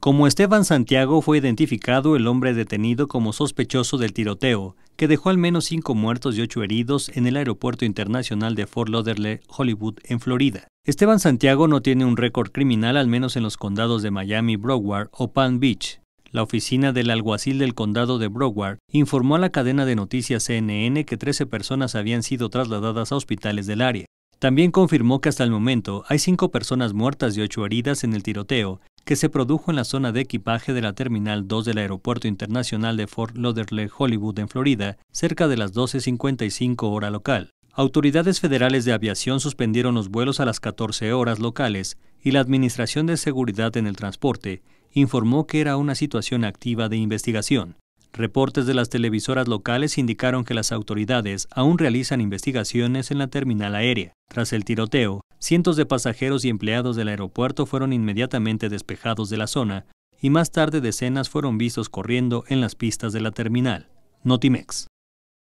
Como Esteban Santiago fue identificado el hombre detenido como sospechoso del tiroteo, que dejó al menos cinco muertos y ocho heridos en el Aeropuerto Internacional de Fort Lauderdale, Hollywood, en Florida. Esteban Santiago no tiene un récord criminal al menos en los condados de Miami, Broward o Palm Beach. La oficina del alguacil del condado de Broward informó a la cadena de noticias CNN que 13 personas habían sido trasladadas a hospitales del área. También confirmó que hasta el momento hay cinco personas muertas y ocho heridas en el tiroteo, que se produjo en la zona de equipaje de la Terminal 2 del Aeropuerto Internacional de Fort Lauderdale, Hollywood, en Florida, cerca de las 12.55 hora local. Autoridades federales de aviación suspendieron los vuelos a las 14 horas locales y la Administración de Seguridad en el Transporte informó que era una situación activa de investigación. Reportes de las televisoras locales indicaron que las autoridades aún realizan investigaciones en la terminal aérea. Tras el tiroteo, Cientos de pasajeros y empleados del aeropuerto fueron inmediatamente despejados de la zona y más tarde decenas fueron vistos corriendo en las pistas de la terminal. Notimex.